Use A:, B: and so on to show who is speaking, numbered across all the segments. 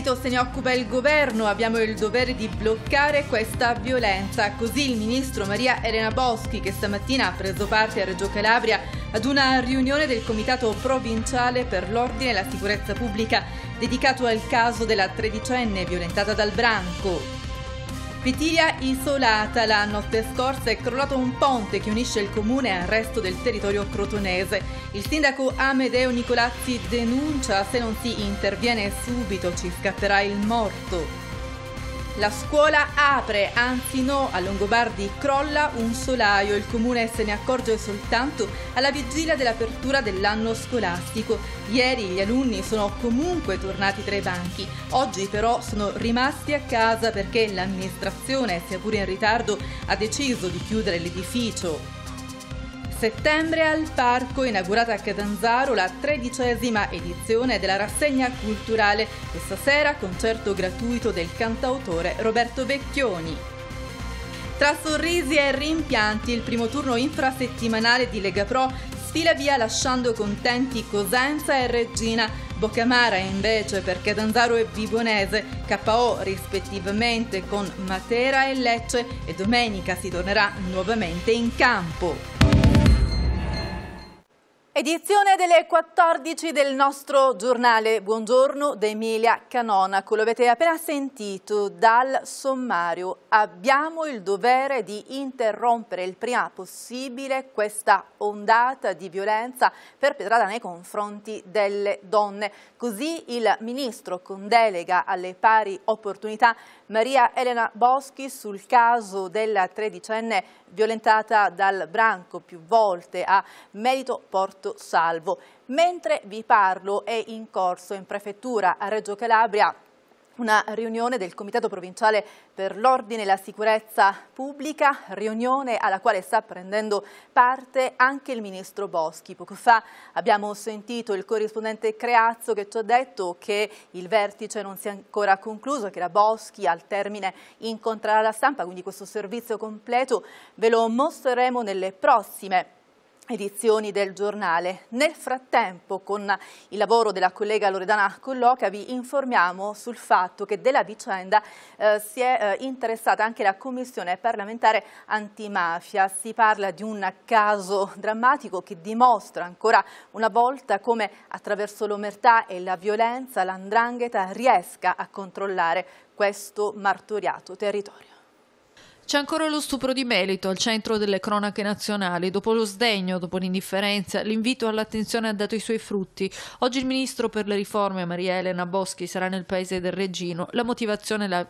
A: merito se ne occupa il governo, abbiamo il dovere di bloccare questa violenza. Così il ministro Maria Elena Boschi, che stamattina ha preso parte a Reggio Calabria ad una riunione del Comitato Provinciale per l'Ordine e la Sicurezza Pubblica dedicato al caso della tredicenne violentata dal branco. Pitilia isolata la notte scorsa è crollato un ponte che unisce il comune al resto del territorio crotonese. Il sindaco Amedeo Nicolazzi denuncia se non si interviene subito ci scatterà il morto. La scuola apre, anzi no, a Longobardi crolla un solaio. Il comune se ne accorge soltanto alla vigilia dell'apertura dell'anno scolastico. Ieri gli alunni sono comunque tornati tra i banchi. Oggi però sono rimasti a casa perché l'amministrazione, sia pure in ritardo, ha deciso di chiudere l'edificio settembre al parco, inaugurata a Catanzaro la tredicesima edizione della rassegna culturale. Questa sera concerto gratuito del cantautore Roberto Vecchioni. Tra sorrisi e rimpianti, il primo turno infrasettimanale di Lega Pro sfila via lasciando contenti Cosenza e Regina. Boccamara invece per Catanzaro e Vibonese, KO rispettivamente con Matera e Lecce e domenica si tornerà nuovamente in campo. Edizione delle 14 del nostro giornale Buongiorno da Emilia Canonaco. Lo avete appena sentito dal sommario. Abbiamo il dovere di interrompere il prima possibile questa ondata di violenza perpetrata nei confronti delle donne. Così il ministro con delega alle pari opportunità Maria Elena Boschi sul caso della tredicenne violentata dal branco più volte a Merito Porto Salvo. Mentre vi parlo è in corso in prefettura a Reggio Calabria una riunione del Comitato Provinciale per l'Ordine e la Sicurezza Pubblica, riunione alla quale sta prendendo parte anche il Ministro Boschi. Poco fa abbiamo sentito il corrispondente Creazzo che ci ha detto che il vertice non si è ancora concluso, che la Boschi al termine incontrerà la stampa, quindi questo servizio completo ve lo mostreremo nelle prossime edizioni del giornale. Nel frattempo, con il lavoro della collega Loredana Colloca, vi informiamo sul fatto che della vicenda eh, si è eh, interessata anche la Commissione parlamentare antimafia. Si parla di un caso drammatico che dimostra ancora una volta come attraverso l'omertà e la violenza l'andrangheta riesca a controllare questo martoriato territorio.
B: C'è ancora lo stupro di Melito al centro delle cronache nazionali. Dopo lo sdegno, dopo l'indifferenza, l'invito all'attenzione ha dato i suoi frutti. Oggi il ministro per le riforme Maria Elena Boschi sarà nel paese del Regino. La motivazione la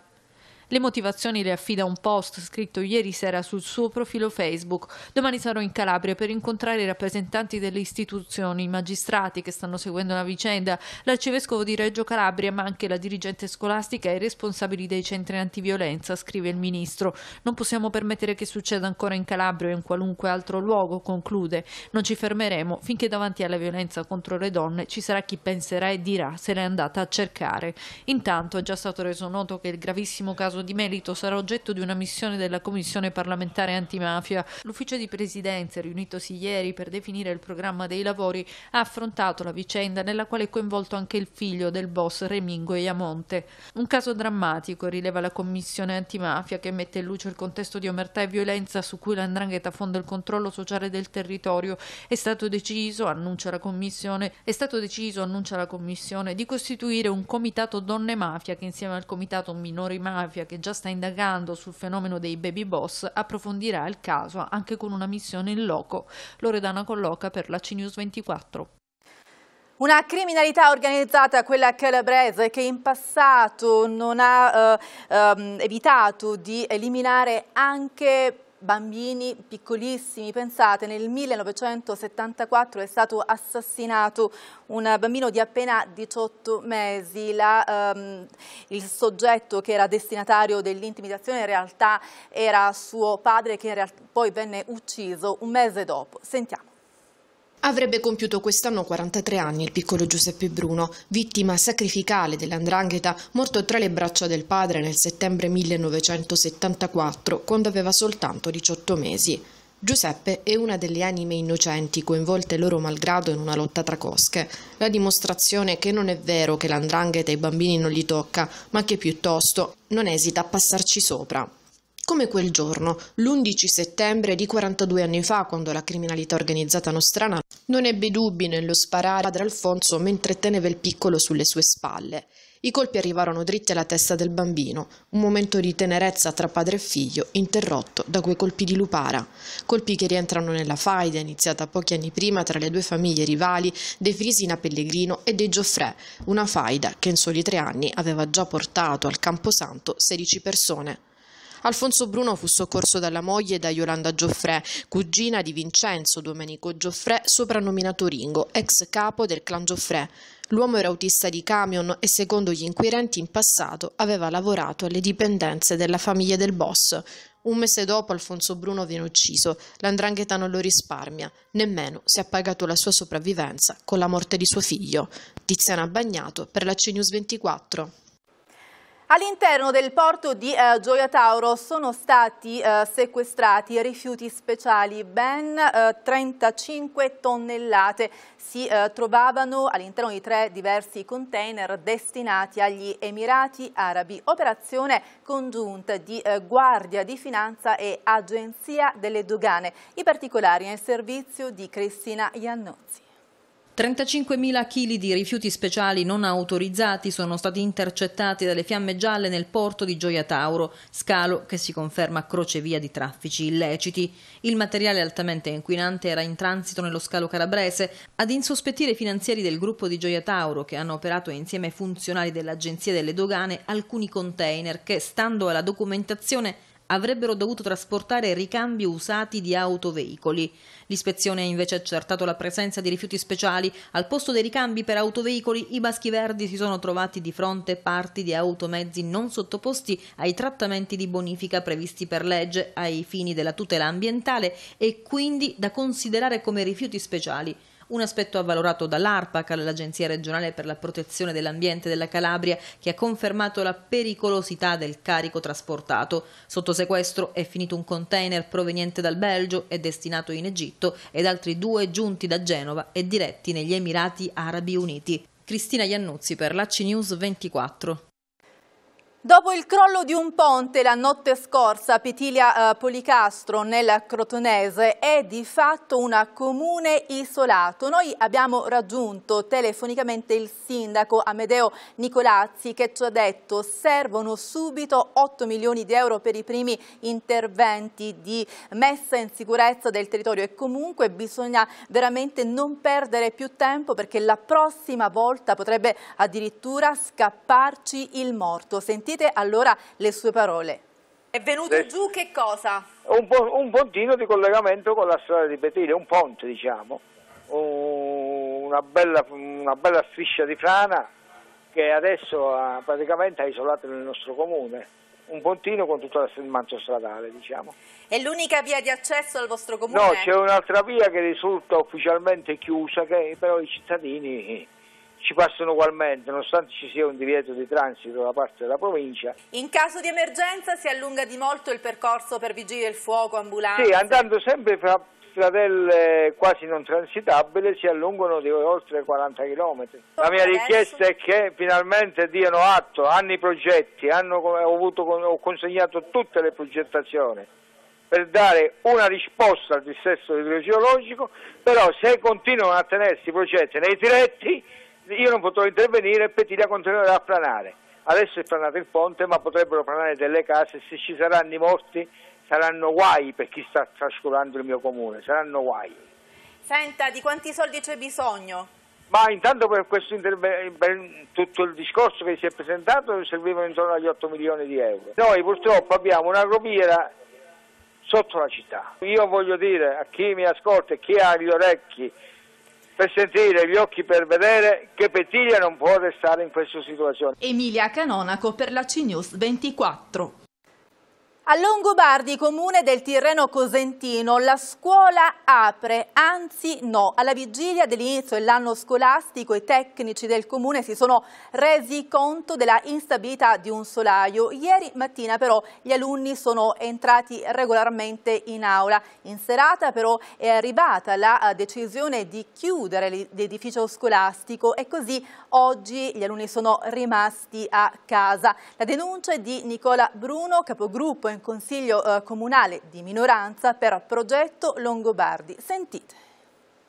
B: le motivazioni le affida un post scritto ieri sera sul suo profilo Facebook. Domani sarò in Calabria per incontrare i rappresentanti delle istituzioni, i magistrati che stanno seguendo la vicenda, l'arcivescovo di Reggio Calabria, ma anche la dirigente scolastica e i responsabili dei centri antiviolenza, scrive il ministro. Non possiamo permettere che succeda ancora in Calabria o in qualunque altro luogo, conclude. Non ci fermeremo finché davanti alla violenza contro le donne ci sarà chi penserà e dirà se l'è andata a cercare. Intanto è già stato reso noto che il gravissimo caso caso di merito sarà oggetto di una missione della Commissione parlamentare antimafia. L'ufficio di presidenza, riunitosi ieri per definire il programma dei lavori, ha affrontato la vicenda nella quale è coinvolto anche il figlio del boss Remingo Iamonte. Un caso drammatico, rileva la Commissione antimafia, che mette in luce il contesto di omertà e violenza su cui l'andrangheta fonda il controllo sociale del territorio. È stato deciso, annuncia la Commissione, è stato deciso, annuncia la Commissione, di costituire un comitato donne mafia che insieme al comitato minori mafia che già sta indagando sul fenomeno dei baby boss approfondirà il caso anche con una missione in loco. Loredana colloca per la CNews 24.
A: Una criminalità organizzata, quella calabrese, che in passato non ha eh, ehm, evitato di eliminare anche bambini piccolissimi. Pensate, nel 1974 è stato assassinato un bambino di appena 18 mesi. La, ehm, il soggetto che era destinatario dell'intimidazione in realtà era suo padre che poi venne ucciso un mese dopo. Sentiamo.
C: Avrebbe compiuto quest'anno 43 anni il piccolo Giuseppe Bruno, vittima sacrificale dell'andrangheta, morto tra le braccia del padre nel settembre 1974, quando aveva soltanto 18 mesi. Giuseppe è una delle anime innocenti coinvolte loro malgrado in una lotta tra cosche, la dimostrazione che non è vero che l'andrangheta ai bambini non li tocca, ma che piuttosto non esita a passarci sopra. Come quel giorno, l'11 settembre di 42 anni fa, quando la criminalità organizzata nostrana non ebbe dubbi nello sparare padre Alfonso mentre teneva il piccolo sulle sue spalle. I colpi arrivarono dritti alla testa del bambino, un momento di tenerezza tra padre e figlio interrotto da quei colpi di lupara, colpi che rientrano nella faida iniziata pochi anni prima tra le due famiglie rivali dei Frisina Pellegrino e dei Gioffrè, una faida che in soli tre anni aveva già portato al Camposanto 16 persone. Alfonso Bruno fu soccorso dalla moglie da Yolanda Gioffrè, cugina di Vincenzo Domenico Gioffrè, soprannominato Ringo, ex capo del clan Gioffrè. L'uomo era autista di camion e secondo gli inquirenti in passato aveva lavorato alle dipendenze della famiglia del boss. Un mese dopo Alfonso Bruno viene ucciso, l'andrangheta non lo risparmia, nemmeno si è pagato la sua sopravvivenza con la morte di suo figlio. Tiziana Bagnato per la CNews 24.
A: All'interno del porto di eh, Gioia Tauro sono stati eh, sequestrati rifiuti speciali, ben eh, 35 tonnellate si eh, trovavano all'interno di tre diversi container destinati agli Emirati Arabi, operazione congiunta di eh, Guardia di Finanza e Agenzia delle Dogane, i particolari nel servizio di Cristina Iannozzi.
D: 35.000 kg di rifiuti speciali non autorizzati sono stati intercettati dalle fiamme gialle nel porto di Gioia Tauro, scalo che si conferma crocevia di traffici illeciti. Il materiale altamente inquinante era in transito nello scalo calabrese. Ad insospettire i finanzieri del gruppo di Gioia Tauro, che hanno operato insieme ai funzionari dell'Agenzia delle Dogane, alcuni container che, stando alla documentazione, avrebbero dovuto trasportare ricambi usati di autoveicoli. L'ispezione ha invece accertato la presenza di rifiuti speciali. Al posto dei ricambi per autoveicoli, i baschi verdi si sono trovati di fronte parti di automezzi non sottoposti ai trattamenti di bonifica previsti per legge ai fini della tutela ambientale e quindi da considerare come rifiuti speciali un aspetto avvalorato dall'ARPAC, l'Agenzia regionale per la protezione dell'ambiente della Calabria, che ha confermato la pericolosità del carico trasportato. Sotto sequestro è finito un container proveniente dal Belgio e destinato in Egitto ed altri due giunti da Genova e diretti negli Emirati Arabi Uniti. Cristina Iannuzzi per la 24.
A: Dopo il crollo di un ponte la notte scorsa a Petilia eh, Policastro nel Crotonese è di fatto un comune isolato. Noi abbiamo raggiunto telefonicamente il sindaco Amedeo Nicolazzi che ci ha detto servono subito 8 milioni di euro per i primi interventi di messa in sicurezza del territorio e comunque bisogna veramente non perdere più tempo perché la prossima volta potrebbe addirittura scapparci il morto. Sentite Sentite allora le sue parole.
E: È venuto eh, giù
A: che cosa?
E: Un, po un, pontino di collegamento con la strada di Betile, un ponte diciamo, una bella, una bella striscia di frana che adesso ha, praticamente ha isolato nel nostro comune un pontino con tutto il manto stradale, diciamo.
A: È l'unica via di accesso al vostro comune? No, c'è
E: un'altra via che risulta ufficialmente chiusa, che però i cittadini ci passano ugualmente, nonostante ci sia un divieto di transito da parte della provincia.
A: In caso di emergenza si allunga di molto il percorso per vigili del fuoco, ambulanze? Sì, andando
E: sempre fra stradelle quasi non transitabili si allungano di oltre 40 km. La mia richiesta è che finalmente diano atto, hanno i progetti, hanno, ho, avuto, ho consegnato tutte le progettazioni per dare una risposta al dissesto idrogeologico, però se continuano a tenersi i progetti nei diretti io non potrò intervenire e Petilia continuerà a franare. Adesso è franato il ponte, ma potrebbero franare delle case, se ci saranno i morti saranno guai per chi sta trascurando il mio comune, saranno guai.
A: Senta, di quanti soldi c'è bisogno?
E: Ma intanto per, per, tutto il discorso che si è presentato servivano intorno agli 8 milioni di euro. Noi purtroppo abbiamo una gropiera sotto la città. Io voglio dire a chi mi ascolta e chi ha gli orecchi per sentire, gli occhi per vedere che Pettiglia non può restare in questa situazione.
A: Emilia Canonaco per la CNews 24. A Longobardi, comune del Tirreno Cosentino, la scuola apre, anzi no. Alla vigilia dell'inizio dell'anno scolastico i tecnici del comune si sono resi conto della instabilità di un solaio. Ieri mattina però gli alunni sono entrati regolarmente in aula. In serata però è arrivata la eh, decisione di chiudere l'edificio scolastico e così oggi gli alunni sono rimasti a casa. La denuncia è di Nicola Bruno, capogruppo in in consiglio eh, comunale di minoranza per progetto Longobardi. Sentite.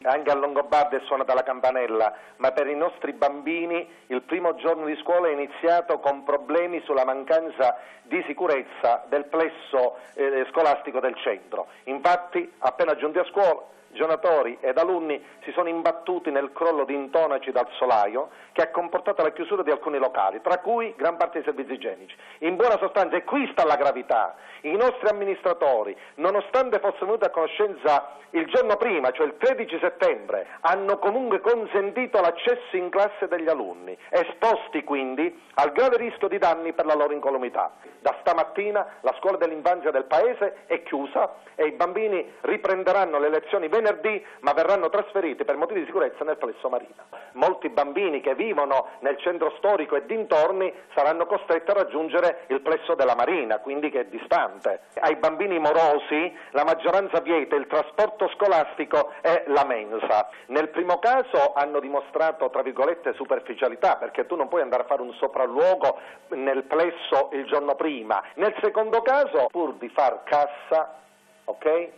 F: Anche a Longobardi è suonata la campanella, ma per i nostri bambini il primo giorno di scuola è iniziato con problemi sulla mancanza di sicurezza del plesso eh, scolastico del centro. Infatti, appena giunti a scuola, Donatori ed alunni si sono imbattuti nel crollo di intonaci dal solaio che ha comportato la chiusura di alcuni locali, tra cui gran parte dei servizi igienici. In buona sostanza, e qui sta la gravità, i nostri amministratori, nonostante fossero venuti a conoscenza il giorno prima, cioè il 13 settembre, hanno comunque consentito l'accesso in classe degli alunni, esposti quindi al grave rischio di danni per la loro incolumità. Da stamattina la scuola dell'infanzia del Paese è chiusa e i bambini riprenderanno le lezioni 20 venerdì, ma verranno trasferiti per motivi di sicurezza nel plesso marina. Molti bambini che vivono nel centro storico e dintorni saranno costretti a raggiungere il plesso della marina, quindi che è distante. Ai bambini morosi la maggioranza vieta il trasporto scolastico e la mensa. Nel primo caso hanno dimostrato, tra virgolette, superficialità, perché tu non puoi andare a fare un sopralluogo nel plesso il giorno prima. Nel secondo caso, pur di far cassa, ok?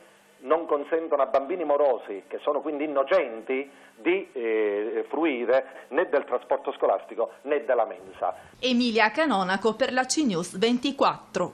F: non consentono a bambini morosi, che sono quindi innocenti, di eh, fruire né del trasporto scolastico né della mensa.
A: Emilia Canonaco per la CNews 24.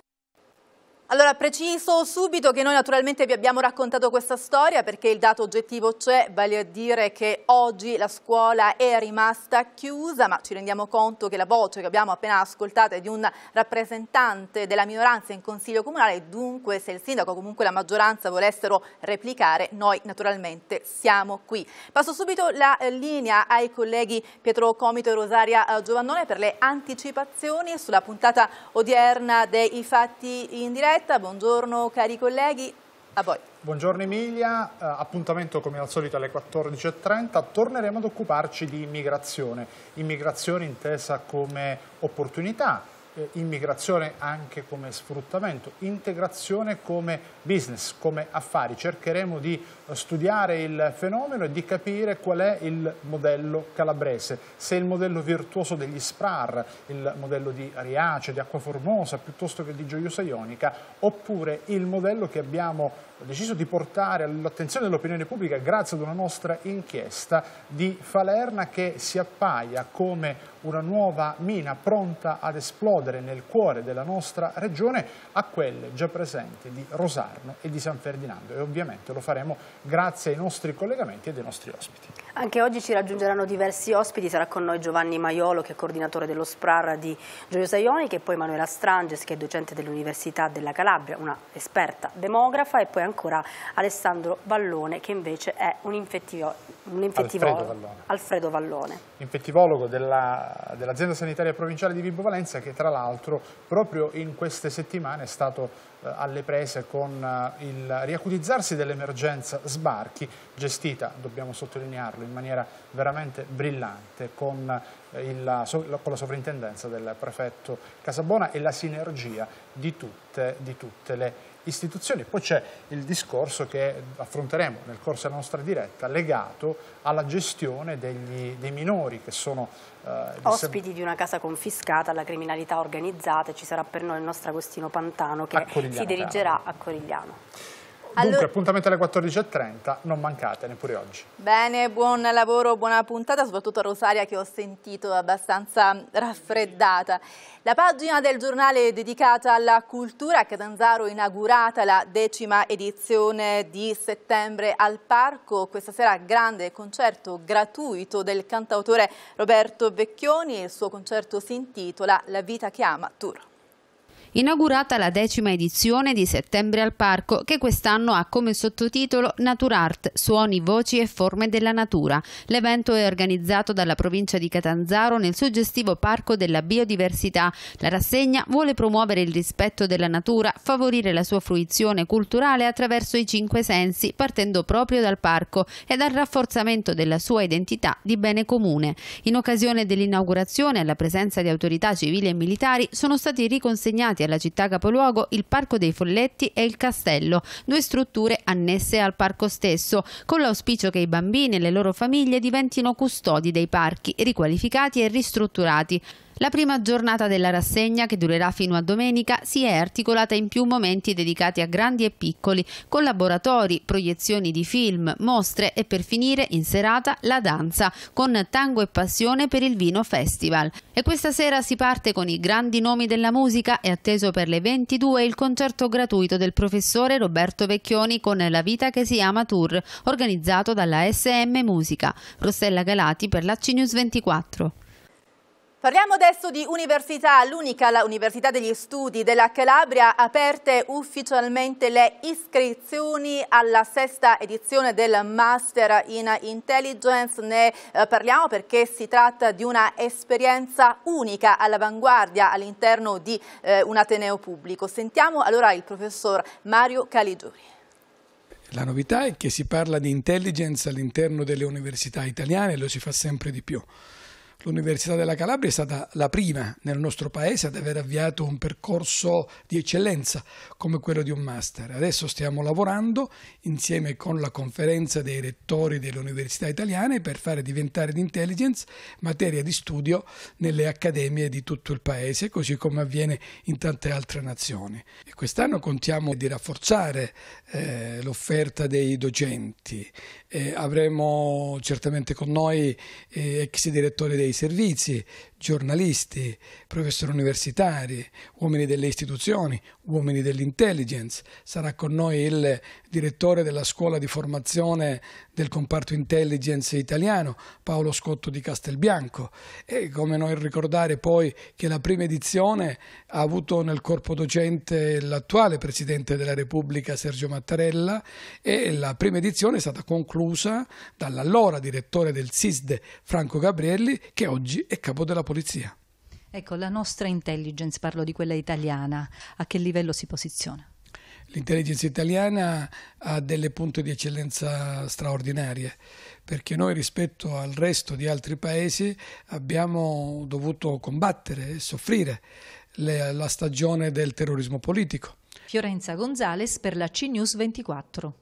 A: Allora, preciso subito che noi naturalmente vi abbiamo raccontato questa storia perché il dato oggettivo c'è, vale a dire che oggi la scuola è rimasta chiusa, ma ci rendiamo conto che la voce che abbiamo appena ascoltato è di un rappresentante della minoranza in Consiglio Comunale e dunque se il sindaco o comunque la maggioranza volessero replicare, noi naturalmente siamo qui. Passo subito la eh, linea ai colleghi Pietro Comito e Rosaria eh, Giovannone per le anticipazioni sulla puntata odierna dei fatti in diretta diretta, buongiorno cari colleghi,
G: a voi. Buongiorno Emilia, eh, appuntamento come al solito alle 14.30, torneremo ad occuparci di immigrazione, immigrazione intesa come opportunità, eh, immigrazione anche come sfruttamento, integrazione come business, come affari. Cercheremo di eh, studiare il fenomeno e di capire qual è il modello calabrese, se il modello virtuoso degli SPRAR, il modello di Ariace, di Acqua Formosa, piuttosto che di Gioiosa Ionica, oppure il modello che abbiamo deciso di portare all'attenzione dell'opinione pubblica grazie ad una nostra inchiesta di Falerna che si appaia come una nuova mina pronta ad esplodere nel cuore della nostra regione a quelle già presenti di Rosarno e di San Ferdinando e ovviamente lo faremo grazie ai nostri collegamenti e ai nostri ospiti.
A: Anche oggi ci raggiungeranno diversi ospiti, sarà con noi Giovanni Maiolo che è coordinatore dello SPRAR di Gioio Saionic e poi Manuela Stranges che è docente dell'Università della Calabria, una esperta demografa e poi ancora Alessandro Vallone che invece è un infettivologo. Un
D: infettivo, Alfredo Vallone.
A: Alfredo Vallone.
G: Infettivologo della dell'azienda sanitaria provinciale di Vibo Valenza che tra l'altro proprio in queste settimane è stato eh, alle prese con eh, il riacutizzarsi dell'emergenza sbarchi, gestita, dobbiamo sottolinearlo, in maniera veramente brillante con, eh, il, con la sovrintendenza del prefetto Casabona e la sinergia di tutte, di tutte le istituzioni. Poi c'è il discorso che affronteremo nel corso della nostra diretta legato alla gestione degli, dei minori che sono eh, ospiti
A: di una casa confiscata alla criminalità organizzata. Ci sarà per noi il nostro Agostino Pantano che ecco, Corigliano, si dirigerà a Corigliano. Dunque, allora...
G: appuntamento alle 14.30, non mancate neppure oggi.
A: Bene, buon lavoro, buona puntata, soprattutto a Rosaria che ho sentito abbastanza raffreddata. La pagina del giornale dedicata alla cultura a Catanzaro inaugurata la decima edizione di settembre al Parco. Questa sera grande concerto gratuito del cantautore Roberto Vecchioni il suo concerto si intitola La vita che ama Tour
H: inaugurata la decima edizione di Settembre al Parco, che quest'anno ha come sottotitolo Naturart, suoni, voci e forme della natura. L'evento è organizzato dalla provincia di Catanzaro nel suggestivo Parco della Biodiversità. La rassegna vuole promuovere il rispetto della natura, favorire la sua fruizione culturale attraverso i cinque sensi, partendo proprio dal parco e dal rafforzamento della sua identità di bene comune. In occasione dell'inaugurazione, alla presenza di autorità civili e militari, sono stati riconsegnati destinati alla città capoluogo il Parco dei Folletti e il Castello, due strutture annesse al parco stesso, con l'auspicio che i bambini e le loro famiglie diventino custodi dei parchi, riqualificati e ristrutturati. La prima giornata della rassegna, che durerà fino a domenica, si è articolata in più momenti dedicati a grandi e piccoli, con laboratori, proiezioni di film, mostre e per finire in serata la danza, con tango e passione per il Vino Festival. E questa sera si parte con i grandi nomi della musica e atteso per le 22 il concerto gratuito del professore Roberto Vecchioni con La vita che si ama tour, organizzato dalla SM Musica. Rossella Galati per la CNews 24.
A: Parliamo adesso di università, l'unica la Università degli Studi della Calabria aperte ufficialmente le iscrizioni alla sesta edizione del Master in Intelligence. Ne eh, parliamo perché si tratta di una esperienza unica all'avanguardia all'interno di eh, un ateneo pubblico. Sentiamo allora il professor Mario Caligiuri.
I: La novità è che si parla di intelligence all'interno delle università italiane e lo si fa sempre di più. L'Università della Calabria è stata la prima nel nostro paese ad aver avviato un percorso di eccellenza come quello di un master. Adesso stiamo lavorando insieme con la conferenza dei rettori delle università italiane per fare diventare l'intelligence materia di studio nelle accademie di tutto il paese, così come avviene in tante altre nazioni. quest'anno contiamo di rafforzare eh, l'offerta dei docenti. Eh, avremo certamente con noi eh, ex direttori dei dei servizi, giornalisti, professori universitari, uomini delle istituzioni, uomini dell'intelligence. Sarà con noi il direttore della scuola di formazione del comparto intelligence italiano, Paolo Scotto di Castelbianco. E come noi ricordare poi che la prima edizione ha avuto nel corpo docente l'attuale Presidente della Repubblica Sergio Mattarella e la prima edizione è stata conclusa dall'allora direttore del SISD Franco Gabrielli che oggi è capo della polizia.
B: Ecco, la nostra intelligence, parlo di quella italiana, a che livello si posiziona?
I: L'intelligence italiana ha delle punte di eccellenza straordinarie perché noi rispetto al resto di altri paesi abbiamo dovuto combattere e soffrire le, la stagione del terrorismo politico.
A: Fiorenza Gonzales per la CNews 24.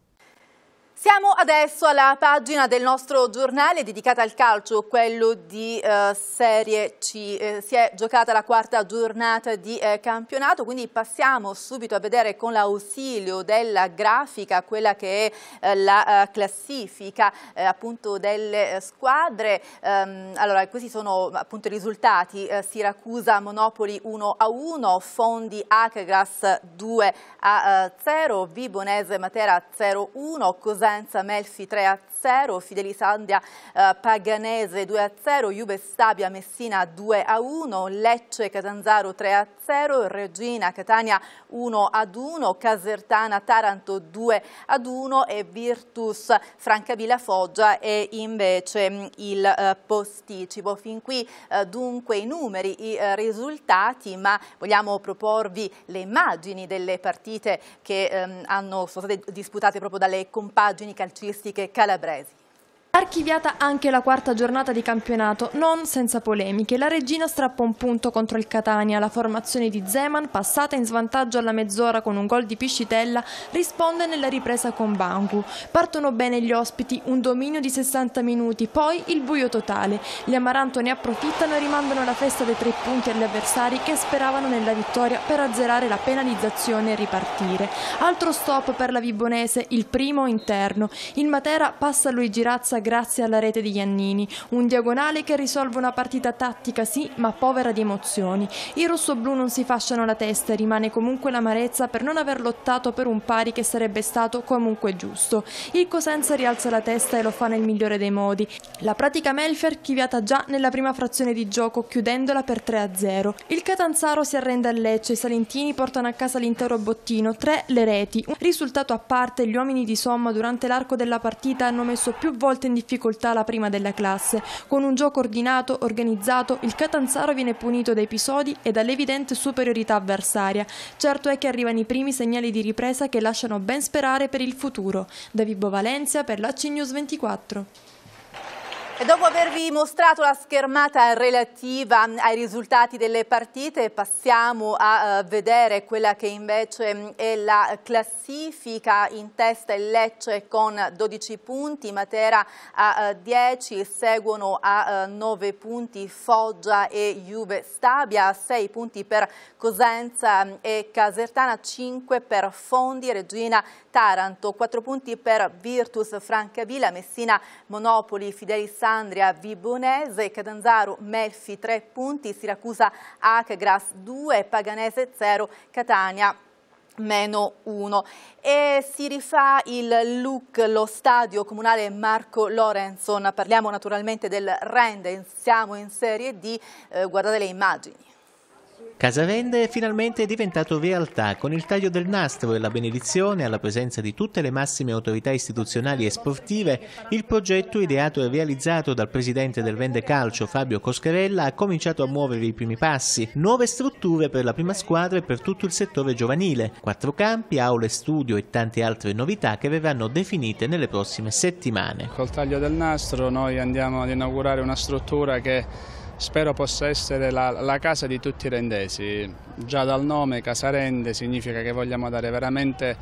A: Siamo adesso alla pagina del nostro giornale dedicata al calcio, quello di eh, Serie C. Eh, si è giocata la quarta giornata di eh, campionato, quindi passiamo subito a vedere con l'ausilio della grafica quella che è eh, la eh, classifica eh, appunto delle squadre. Ehm, allora, questi sono appunto i risultati. Siracusa Monopoli 1 a 1, Fondi Acagras 2 a 0, Vibonese Matera 0 1, Cosà Cosenza Melfi 3 a 0, Fidelisandia eh, Paganese 2 a 0, Juve Stabia Messina 2 a 1, Lecce Catanzaro 3 a 0, Regina Catania 1 ad 1, Casertana Taranto 2 ad 1 e Virtus Francavilla Foggia e invece mm, il eh, posticipo. Fin qui eh, dunque i numeri, i eh, risultati, ma vogliamo proporvi le immagini delle partite che ehm, hanno, sono state disputate proprio dalle compagnie pagine calcistiche calabresi.
J: Archiviata anche la quarta giornata di campionato, non senza polemiche. La Regina strappa un punto contro il Catania. La formazione di Zeman, passata in svantaggio alla mezz'ora con un gol di Piscitella, risponde nella ripresa con Bangu. Partono bene gli ospiti, un dominio di 60 minuti, poi il buio totale. Gli Amaranto ne approfittano e rimandano la festa dei tre punti agli avversari che speravano nella vittoria per azzerare la penalizzazione e ripartire. Altro stop per la Vibonese, il primo interno. Il Matera passa a Luigi Razza ribalta grazie alla rete di Giannini. un diagonale che risolve una partita tattica sì, ma povera di emozioni. I rossoblù non si fasciano la testa e rimane comunque l'amarezza per non aver lottato per un pari che sarebbe stato comunque giusto. Il Cosenza rialza la testa e lo fa nel migliore dei modi. La pratica Melfer chiviata già nella prima frazione di gioco chiudendola per 3-0. Il Catanzaro si arrende a Lecce, i Salentini portano a casa l'intero bottino, 3 le reti. Un risultato a parte, gli uomini di somma durante l'arco della partita hanno messo più volte in difficoltà la prima della classe. Con un gioco ordinato, organizzato, il Catanzaro viene punito da episodi e dall'evidente superiorità avversaria. Certo è che arrivano i primi segnali di ripresa che lasciano ben sperare per il futuro. Da Vibo Valencia per l'AC News 24.
A: E dopo avervi mostrato la schermata relativa ai risultati delle partite, passiamo a eh, vedere quella che invece mm, è la classifica. In testa il Lecce con 12 punti, Matera a 10, eh, seguono a 9 eh, punti Foggia e Juve Stabia, 6 punti per Cosenza mm, e Casertana, 5 per Fondi, Regina Taranto, 4 punti per Virtus Francavilla, Messina Monopoli, Fidelis Alessandria Vibonese, Catanzaro Melfi 3 punti, Siracusa Acgras 2, Paganese 0, Catania meno 1 e si rifà il look lo stadio comunale Marco Lorenzon parliamo naturalmente del Rende siamo in serie D eh, guardate le immagini
K: Casavende è finalmente diventato realtà con il taglio del nastro e la benedizione alla presenza di tutte le massime autorità istituzionali e sportive, il progetto ideato e realizzato dal presidente del Vende Calcio Fabio Coscarella ha cominciato a muovere i primi passi. Nuove strutture per la prima squadra e per tutto il settore giovanile, quattro campi, aule studio e tante altre novità che verranno definite nelle prossime settimane. Col taglio del
G: nastro noi andiamo ad inaugurare una struttura che spero possa essere la, la, casa di tutti i rendesi. Già dal nome Casa Rende significa che vogliamo dare veramente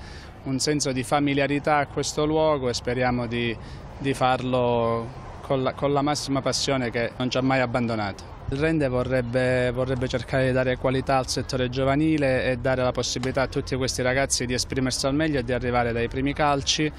G: un senso di familiarità a questo luogo e speriamo di, di farlo con la, con la, massima passione che non ci ha mai abbandonato. Il Rende vorrebbe, vorrebbe cercare di dare qualità al settore giovanile e dare la possibilità a tutti questi ragazzi di esprimersi al meglio e di arrivare dai primi calci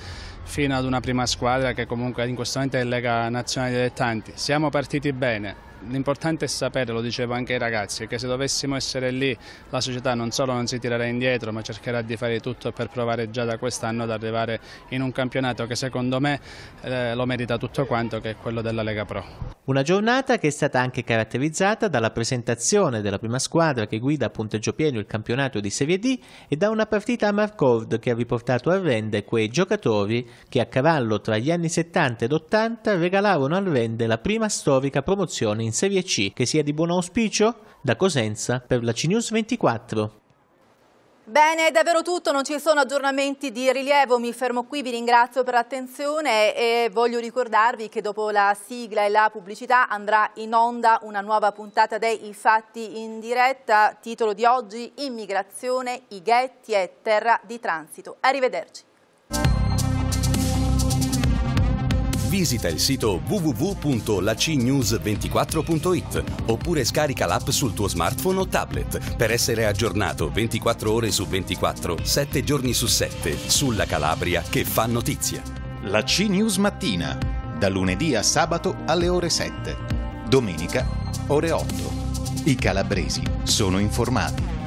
G: fino ad una prima squadra che comunque in questo momento è Lega Nazionale Dilettanti. Siamo partiti bene, L'importante è sapere, lo dicevo anche ai ragazzi, che se dovessimo essere lì la società non solo non si tirerà indietro ma cercherà di fare tutto per provare già da quest'anno ad arrivare in un campionato che secondo me eh, lo merita tutto
K: quanto che è quello della Lega Pro. Una giornata che è stata anche caratterizzata dalla presentazione della prima squadra che guida a punteggio pieno il campionato di Serie D e da una partita a Marcord che ha riportato a rende quei giocatori che a cavallo tra gli anni 70 ed 80 regalavano al rende la prima storica promozione in Serie C, che sia di buon auspicio, da Cosenza per la CNews 24.
A: Bene, è davvero tutto, non ci sono aggiornamenti di rilievo, mi fermo qui, vi ringrazio per l'attenzione e voglio ricordarvi che dopo la sigla e la pubblicità andrà in onda una nuova puntata dei Fatti in diretta, titolo di oggi Immigrazione, i ghetti e terra di transito. Arrivederci.
F: visita il sito www.lacnews24.it oppure scarica l'app sul tuo smartphone o tablet per essere aggiornato 24 ore su 24, 7 giorni su 7 sulla Calabria che fa notizia. La CNews Mattina, da lunedì
K: a sabato alle ore 7, domenica ore 8. I calabresi sono informati.